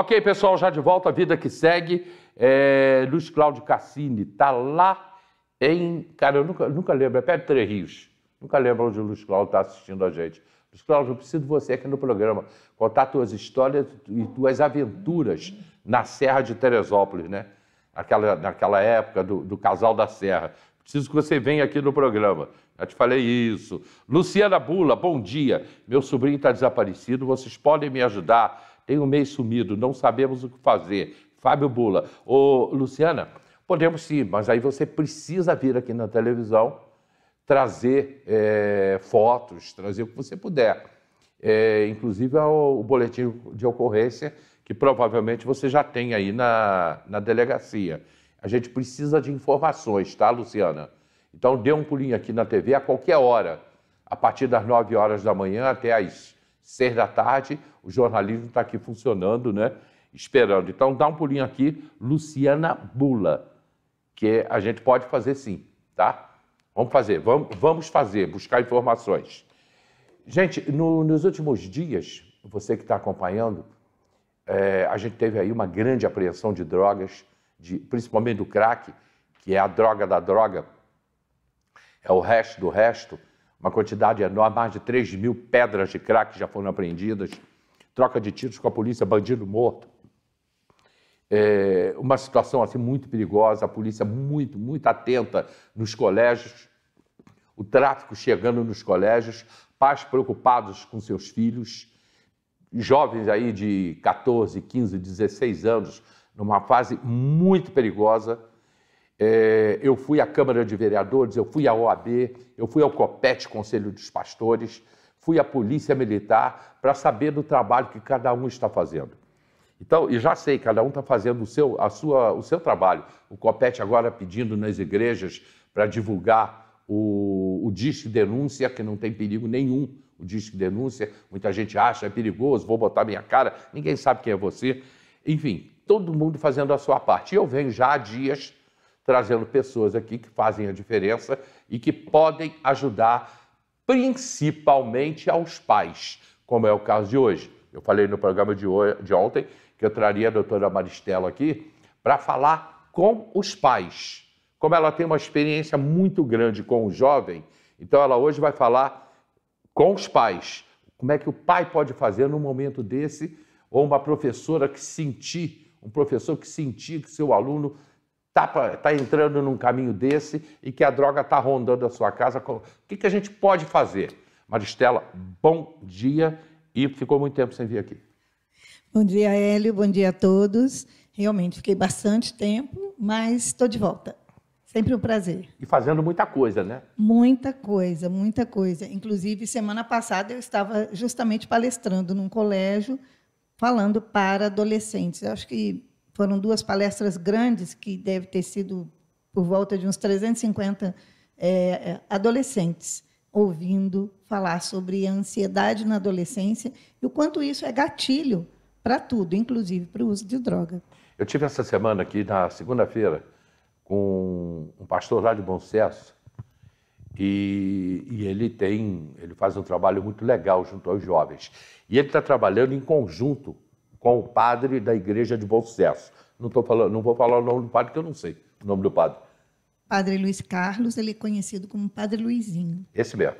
Ok, pessoal, já de volta, a vida que segue. É, Luiz Cláudio Cassini está lá em. Cara, eu nunca, nunca lembro, é perto de Três Rios. Nunca lembro onde o Luiz Cláudio está assistindo a gente. Luiz Cláudio, eu preciso de você aqui no programa contar tuas histórias e tuas aventuras na Serra de Teresópolis, né? Naquela, naquela época do, do Casal da Serra. Preciso que você venha aqui no programa. Já te falei isso. Luciana Bula, bom dia. Meu sobrinho está desaparecido, vocês podem me ajudar tem um mês sumido, não sabemos o que fazer. Fábio Bula, ô Luciana, podemos sim, mas aí você precisa vir aqui na televisão trazer é, fotos, trazer o que você puder. Eh, é, inclusive o, o boletim de ocorrência, que provavelmente você já tem aí na, na delegacia. A gente precisa de informações, tá, Luciana? Então dê um pulinho aqui na TV a qualquer hora, a partir das 9 horas da manhã até as seis da tarde, o jornalismo está aqui funcionando, né? Esperando. Então dá um pulinho aqui, Luciana Bula, que a gente pode fazer sim, tá? Vamos fazer, vamos, vamos fazer, buscar informações. Gente, no, nos últimos dias, você que está acompanhando, é, a gente teve aí uma grande apreensão de drogas, de, principalmente do crack, que é a droga da droga, é o resto do resto uma quantidade enorme, mais de 3 mil pedras de crack já foram apreendidas, troca de tiros com a polícia, bandido morto. É uma situação assim muito perigosa, a polícia muito, muito atenta nos colégios, o tráfico chegando nos colégios, pais preocupados com seus filhos, jovens aí de 14, 15, 16 anos, numa fase muito perigosa, é, eu fui à Câmara de Vereadores, eu fui à OAB, eu fui ao COPET, Conselho dos Pastores, fui à Polícia Militar para saber do trabalho que cada um está fazendo. Então, e já sei, cada um está fazendo o seu, a sua, o seu trabalho. O COPET agora pedindo nas igrejas para divulgar o, o disco denúncia, que não tem perigo nenhum o disco denúncia. Muita gente acha, é perigoso, vou botar minha cara, ninguém sabe quem é você. Enfim, todo mundo fazendo a sua parte. E eu venho já há dias trazendo pessoas aqui que fazem a diferença e que podem ajudar principalmente aos pais, como é o caso de hoje. Eu falei no programa de, hoje, de ontem que eu traria a doutora Maristela aqui para falar com os pais. Como ela tem uma experiência muito grande com o jovem, então ela hoje vai falar com os pais. Como é que o pai pode fazer num momento desse, ou uma professora que sentir, um professor que sentir que seu aluno está tá entrando num caminho desse e que a droga está rondando a sua casa. O que, que a gente pode fazer? Maristela, bom dia e ficou muito tempo sem vir aqui. Bom dia, Hélio, bom dia a todos. Realmente fiquei bastante tempo, mas estou de volta. Sempre um prazer. E fazendo muita coisa, né? Muita coisa, muita coisa. Inclusive, semana passada eu estava justamente palestrando num colégio, falando para adolescentes. Eu acho que foram duas palestras grandes, que deve ter sido por volta de uns 350 é, é, adolescentes ouvindo falar sobre a ansiedade na adolescência e o quanto isso é gatilho para tudo, inclusive para o uso de droga. Eu tive essa semana aqui, na segunda-feira, com um pastor lá de Bom Sucesso, e, e, ele tem, ele faz um trabalho muito legal junto aos jovens. E ele está trabalhando em conjunto com o padre da igreja de Bom Sucesso. Não, tô falando, não vou falar o nome do padre, que eu não sei o nome do padre. Padre Luiz Carlos, ele é conhecido como Padre Luizinho. Esse mesmo.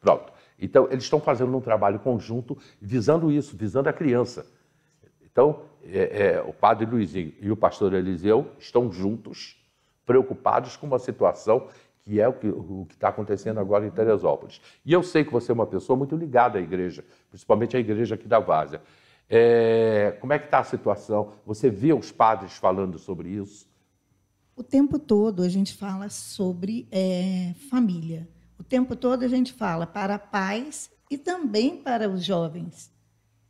Pronto. Então, eles estão fazendo um trabalho conjunto visando isso, visando a criança. Então, é, é, o padre Luizinho e o pastor Eliseu estão juntos, preocupados com uma situação que é o que está acontecendo agora em Teresópolis. E eu sei que você é uma pessoa muito ligada à igreja, principalmente à igreja aqui da Várzea. É, como é que está a situação? Você vê os padres falando sobre isso? O tempo todo a gente fala sobre é, família. O tempo todo a gente fala para pais e também para os jovens.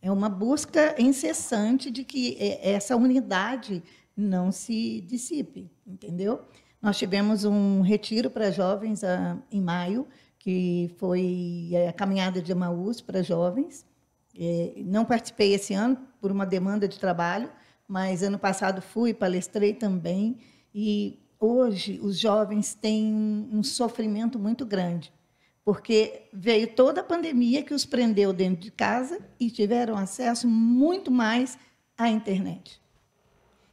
É uma busca incessante de que é, essa unidade não se dissipe, entendeu? Nós tivemos um retiro para jovens ah, em maio, que foi é, a caminhada de Emaús para jovens. É, não participei esse ano por uma demanda de trabalho, mas ano passado fui, palestrei também. E hoje os jovens têm um sofrimento muito grande, porque veio toda a pandemia que os prendeu dentro de casa e tiveram acesso muito mais à internet.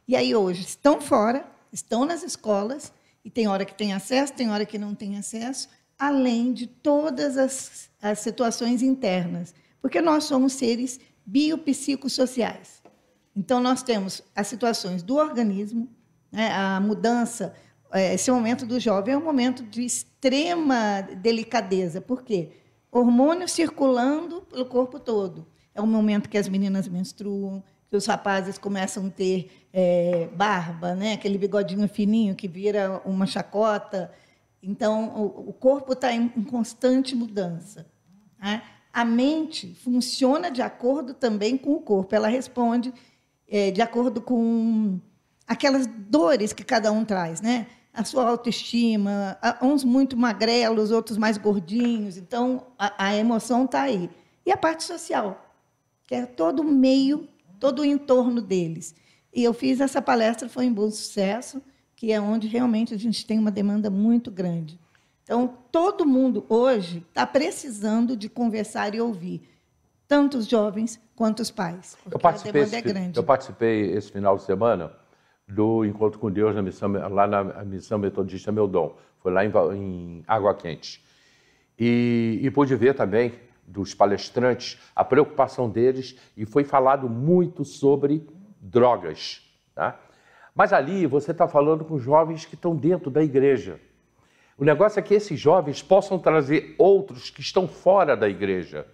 E aí hoje estão fora, estão nas escolas, e tem hora que tem acesso, tem hora que não tem acesso, além de todas as, as situações internas porque nós somos seres biopsicossociais. Então, nós temos as situações do organismo, né, a mudança. É, esse momento do jovem é um momento de extrema delicadeza. Por quê? Hormônios circulando pelo corpo todo. É o momento que as meninas menstruam, que os rapazes começam a ter é, barba, né? aquele bigodinho fininho que vira uma chacota. Então, o, o corpo está em, em, constante mudança. Né? a mente funciona de acordo também com o corpo. Ela responde é, de acordo com aquelas dores que cada um traz, né? A sua autoestima, uns muito magrelos, outros mais gordinhos. Então, a, a emoção está aí. E a parte social, que é todo o meio, todo o entorno deles. E eu fiz essa palestra, foi um bom sucesso, que é onde realmente a gente tem uma demanda muito grande. Então, todo mundo hoje está precisando de conversar e ouvir, tanto os jovens quanto os pais, porque eu participei a demanda é esse, é grande. Eu participei esse final de semana do Encontro com Deus na missão, lá na Missão Metodista Meu Dom, foi lá em, em Água Quente. E, e pude ver também dos palestrantes a preocupação deles e foi falado muito sobre drogas. Tá? Mas ali você está falando com jovens que estão dentro da igreja o negócio é que esses jovens possam trazer outros que estão fora da igreja.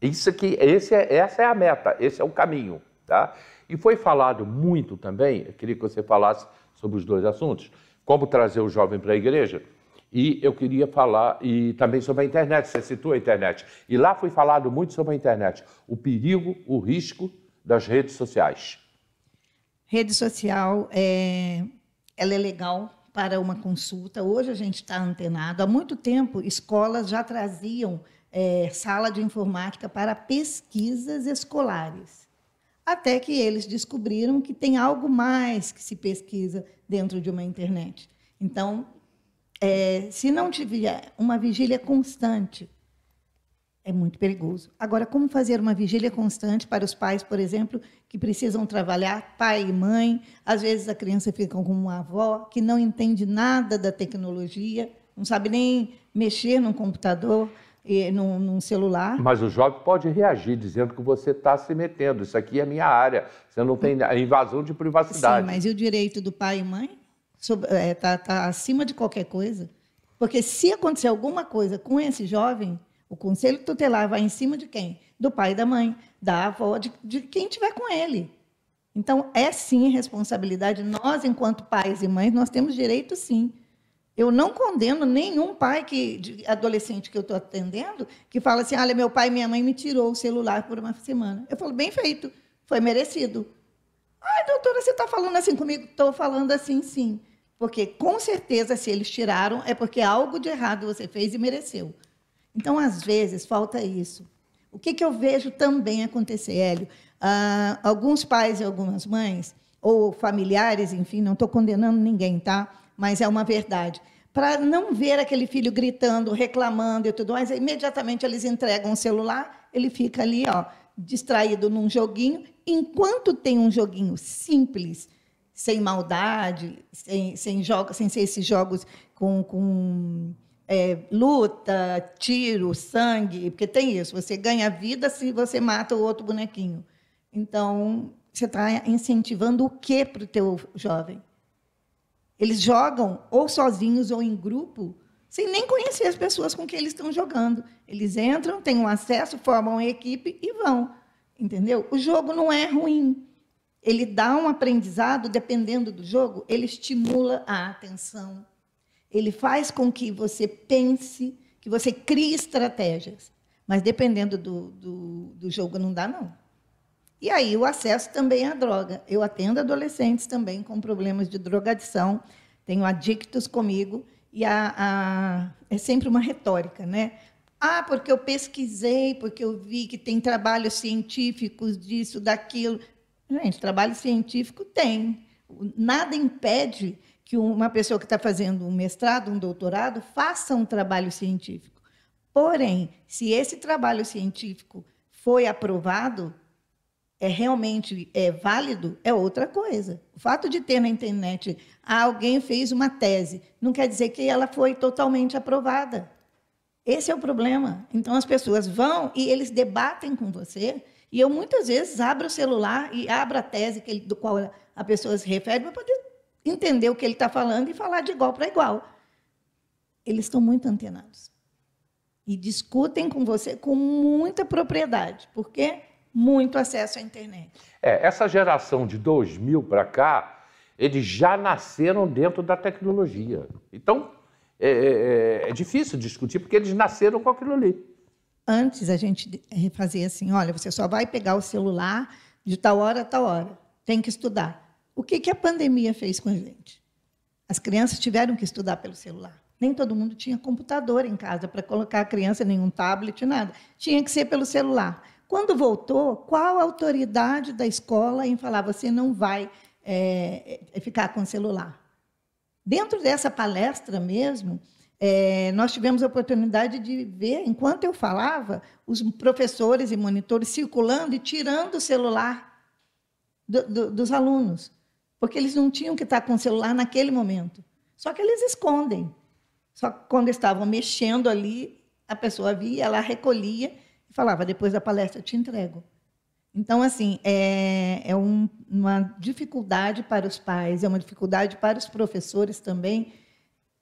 Isso aqui, esse é, essa é a meta, esse é o caminho. Tá? E foi falado muito também, eu queria que você falasse sobre os dois assuntos, como trazer o jovem para a igreja. E eu queria falar e também sobre a internet, você citou a internet. E lá foi falado muito sobre a internet, o perigo, o risco das redes sociais. Rede social, é, ela é legal, para uma consulta. Hoje a gente está antenado. Há muito tempo, escolas já traziam é, sala de informática para pesquisas escolares. Até que eles descobriram que tem algo mais que se pesquisa dentro de uma internet. Então, é, se não tiver uma vigília constante é muito perigoso. Agora, como fazer uma vigília constante para os pais, por exemplo, que precisam trabalhar, pai e mãe? Às vezes a criança fica com uma avó que não entende nada da tecnologia, não sabe nem mexer num computador, num, num celular. Mas o jovem pode reagir dizendo que você está se metendo. Isso aqui é minha área. Você não tem a invasão de privacidade. Sim, mas e o direito do pai e mãe? Está é, tá acima de qualquer coisa. Porque se acontecer alguma coisa com esse jovem, o conselho tutelar vai em cima de quem? Do pai, da mãe, da avó, de, de quem tiver com ele. Então, é sim responsabilidade. Nós, enquanto pais e mães, nós temos direito sim. Eu não condeno nenhum pai que, adolescente que eu estou atendendo que fala assim: olha, meu pai e minha mãe me tirou o celular por uma semana. Eu falo, bem feito, foi merecido. Ai, doutora, você está falando assim comigo? Estou falando assim, sim. Porque com certeza, se eles tiraram, é porque algo de errado você fez e mereceu. Então, às vezes, falta isso. O que, que eu vejo também acontecer, Hélio? Ah, alguns pais e algumas mães, ou familiares, enfim, não estou condenando ninguém, tá? Mas é uma verdade. Para não ver aquele filho gritando, reclamando e tudo mais, imediatamente eles entregam o celular, ele fica ali, ó, distraído num joguinho. Enquanto tem um joguinho simples, sem maldade, sem, sem, jogo, sem ser esses jogos com, com é, luta, tiro, sangue, porque tem isso. Você ganha vida se você mata o outro bonequinho. Então, você está incentivando o que para o teu jovem? Eles jogam ou sozinhos ou em grupo, sem nem conhecer as pessoas com quem eles estão jogando. Eles entram, têm um acesso, formam a equipe e vão. Entendeu? O jogo não é ruim. Ele dá um aprendizado, dependendo do jogo, ele estimula a atenção, ele faz com que você pense, que você crie estratégias. Mas dependendo do, do, do jogo, não dá, não. E aí o acesso também à droga. Eu atendo adolescentes também com problemas de drogadição, tenho adictos comigo, e a, a, é sempre uma retórica, né? Ah, porque eu pesquisei, porque eu vi que tem trabalhos científicos disso, daquilo. Gente, trabalho científico tem. Nada impede que uma pessoa que está fazendo um mestrado, um doutorado, faça um trabalho científico. Porém, se esse trabalho científico foi aprovado, é realmente é válido, é outra coisa. O fato de ter na internet ah, alguém fez uma tese, não quer dizer que ela foi totalmente aprovada. Esse é o problema. Então as pessoas vão e eles debatem com você. E eu muitas vezes abro o celular e abro a tese que ele, do qual a pessoa se refere para poder entender o que ele está falando e falar de igual para igual. Eles estão muito antenados. E discutem com você com muita propriedade, porque muito acesso à internet. É, essa geração de 2000 para cá, eles já nasceram dentro da tecnologia. Então, é, é, é, é, difícil discutir, porque eles nasceram com aquilo ali. Antes a gente fazia assim: olha, você só vai pegar o celular de tal hora a tal hora, tem que estudar. O que, que a pandemia fez com a gente? As crianças tiveram que estudar pelo celular. Nem todo mundo tinha computador em casa para colocar a criança, nenhum tablet, nada. Tinha que ser pelo celular. Quando voltou, qual a autoridade da escola em falar você não vai é, ficar com o celular? Dentro dessa palestra mesmo, é, nós tivemos a oportunidade de ver, enquanto eu falava, os professores e monitores circulando e tirando o celular do, do, dos alunos porque eles não tinham que estar com o celular naquele momento. Só que eles escondem. Só que quando estavam mexendo ali, a pessoa via, ela recolhia e falava: depois da palestra te entrego. Então, assim, é, é um, uma dificuldade para os pais, é uma dificuldade para os professores também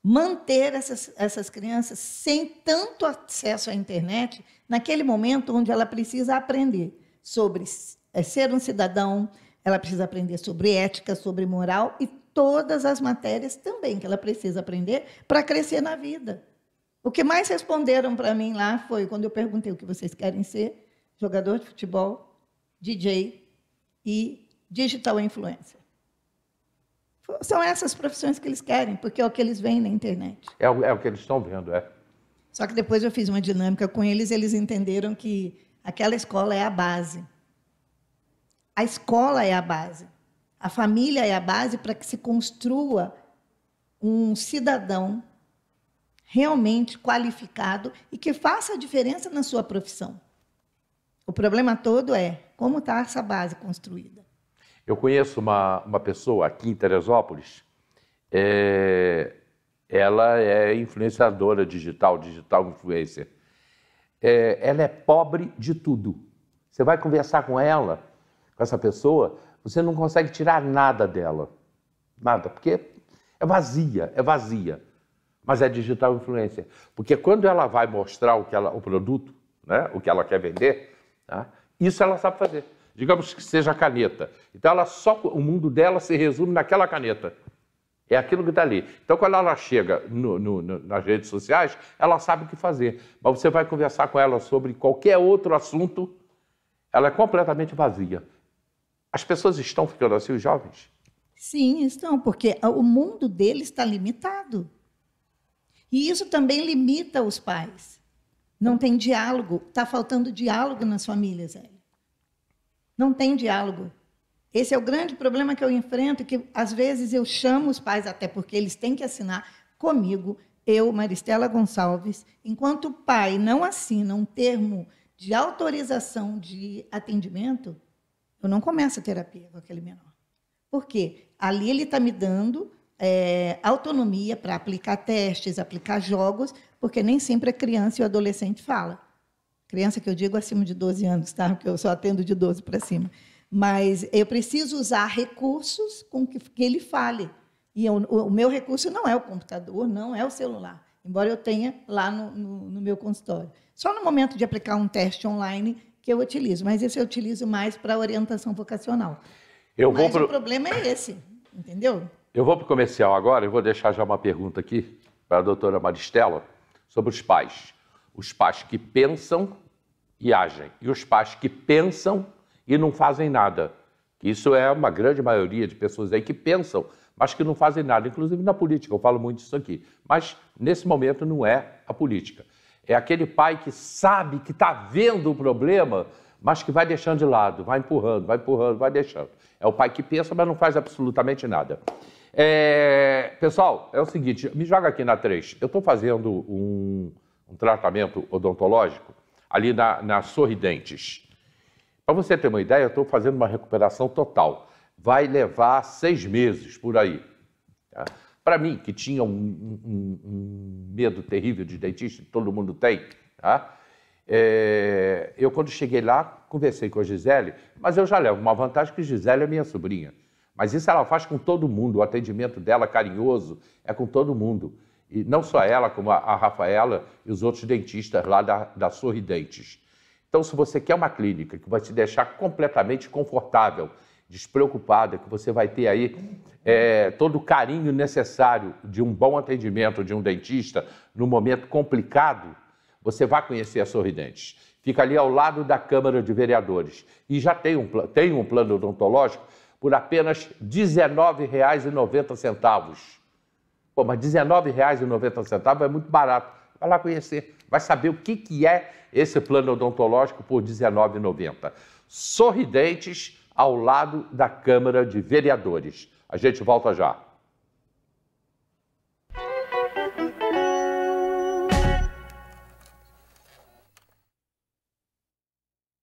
manter essas, essas crianças sem tanto acesso à internet naquele momento onde ela precisa aprender sobre é, ser um cidadão, ela precisa aprender sobre ética, sobre moral e todas as matérias também que ela precisa aprender para crescer na vida. O que mais responderam para mim lá foi quando eu perguntei o que vocês querem ser: jogador de futebol, DJ e digital influencer. São essas profissões que eles querem, porque é o que eles veem na internet. É, é o que eles estão vendo, é. Só que depois eu fiz uma dinâmica com eles, eles entenderam que aquela escola é a base. A escola é a base, a família é a base para que se construa um cidadão realmente qualificado e que faça a diferença na sua profissão. O problema todo é como está essa base construída. Eu conheço uma, uma pessoa aqui em Teresópolis, é, ela é influenciadora digital, digital influencer. É, ela é pobre de tudo. Você vai conversar com ela, com essa pessoa, você não consegue tirar nada dela. Nada, porque é vazia, é vazia. Mas é digital influencer. Porque quando ela vai mostrar o, que ela, o produto, né, o que ela quer vender, né, isso ela sabe fazer. Digamos que seja a caneta. Então ela só o mundo dela se resume naquela caneta. É aquilo que está ali. Então, quando ela chega no, no, no, nas redes sociais, ela sabe o que fazer. Mas você vai conversar com ela sobre qualquer outro assunto, ela é completamente vazia. As pessoas estão ficando assim, os jovens? Sim, estão, porque o mundo deles está limitado. E isso também limita os pais. Não tem diálogo, está faltando diálogo nas famílias. Não tem diálogo. Esse é o grande problema que eu enfrento, que às vezes eu chamo os pais, até porque eles têm que assinar comigo, eu, Maristela Gonçalves, enquanto o pai não assina um termo de autorização de atendimento, eu não começo a terapia com aquele menor. Por quê? Ali ele está me dando é, autonomia para aplicar testes, aplicar jogos, porque nem sempre a criança e o adolescente fala. Criança que eu digo acima de 12 anos, tá? Porque eu só atendo de 12 para cima. Mas eu preciso usar recursos com que, que ele fale. E eu, o meu recurso não é o computador, não é o celular, embora eu tenha lá no, no, no meu consultório. Só no momento de aplicar um teste online que eu utilizo, mas esse eu utilizo mais para orientação vocacional. Eu mas vou pro... o problema é esse, entendeu? Eu vou para o comercial agora e vou deixar já uma pergunta aqui para a doutora Maristela sobre os pais. Os pais que pensam e agem, e os pais que pensam e não fazem nada. Isso é uma grande maioria de pessoas aí que pensam, mas que não fazem nada, inclusive na política. Eu falo muito disso aqui. Mas nesse momento não é a política. É aquele pai que sabe, que está vendo o problema, mas que vai deixando de lado, vai empurrando, vai empurrando, vai deixando. É o pai que pensa, mas não faz absolutamente nada. É... Pessoal, é o seguinte, me joga aqui na 3. Eu estou fazendo um, um, tratamento odontológico ali na, na Sorridentes. Para você ter uma ideia, eu estou fazendo uma recuperação total. Vai levar seis meses por aí. Tá? para mim, que tinha um, um, um, medo terrível de dentista, todo mundo tem, tá? É, eu, quando cheguei lá, conversei com a Gisele, mas eu já levo uma vantagem que Gisele é minha sobrinha. Mas isso ela faz com todo mundo, o atendimento dela é carinhoso é com todo mundo. E não só ela, como a, a Rafaela e os outros dentistas lá da, da Sorridentes. Então, se você quer uma clínica que vai te deixar completamente confortável, despreocupada, é que você vai ter aí é, todo o carinho necessário de um bom atendimento de um dentista no momento complicado, você vai conhecer a Sorridentes. Fica ali ao lado da Câmara de Vereadores e já tem um, tem um plano odontológico por apenas R$ 19,90. Pô, mas R$19,90 é muito barato. Vai lá conhecer, vai saber o que, que é esse plano odontológico por R$ 19,90. Sorridentes ao lado da Câmara de Vereadores. A gente volta já.